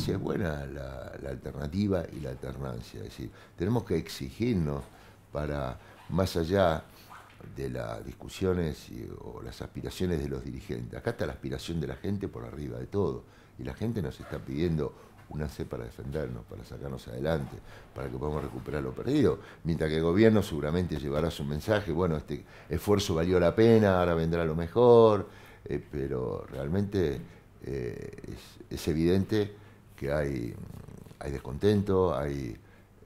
si es buena la, alternativa y la alternancia. Es decir, tenemos que exigirnos para, más allá de las discusiones o las aspiraciones de los dirigentes, acá está la aspiración de la gente por arriba de todo. Y la gente nos está pidiendo una C para defendernos, para sacarnos adelante, para que podamos recuperar lo perdido. Mientras que el gobierno seguramente llevará su mensaje, bueno, este esfuerzo valió la pena, ahora vendrá lo mejor, eh, pero realmente eh, es evidente hay, descontento, hay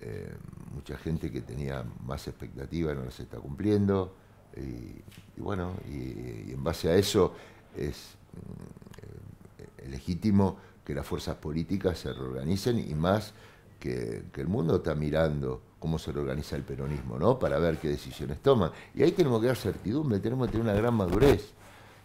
eh, mucha gente que tenía más y no las está cumpliendo. Y, bueno, y, en base a eso eh, es legítimo que las fuerzas políticas se reorganicen y más que, que, el mundo está mirando cómo se reorganiza el peronismo, ¿no? Para ver qué decisiones toman. Y ahí tenemos que dar certidumbre, tenemos que tener una gran madurez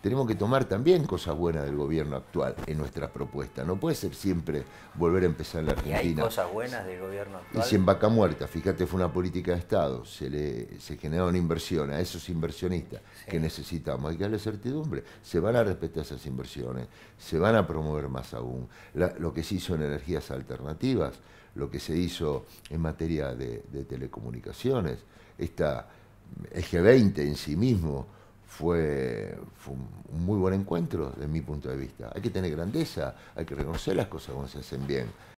tenemos que tomar también cosas buenas del gobierno actual en nuestras propuestas. No puede ser siempre volver a empezar en la Argentina. ¿Y hay cosas buenas del gobierno actual? Y en Vaca Muerta, fíjate, fue una política de Estado. Se, le, se generó una inversión a esos inversionistas que necesitamos. Hay que darle certidumbre. Se van a respetar esas inversiones, se van a promover más aún. lo que se hizo en energías alternativas, lo que se hizo en materia de, telecomunicaciones, esta g 20 en sí mismo fue, un muy buen encuentro de mi punto de vista. Hay que tener grandeza, hay que reconocer las cosas cuando se hacen bien.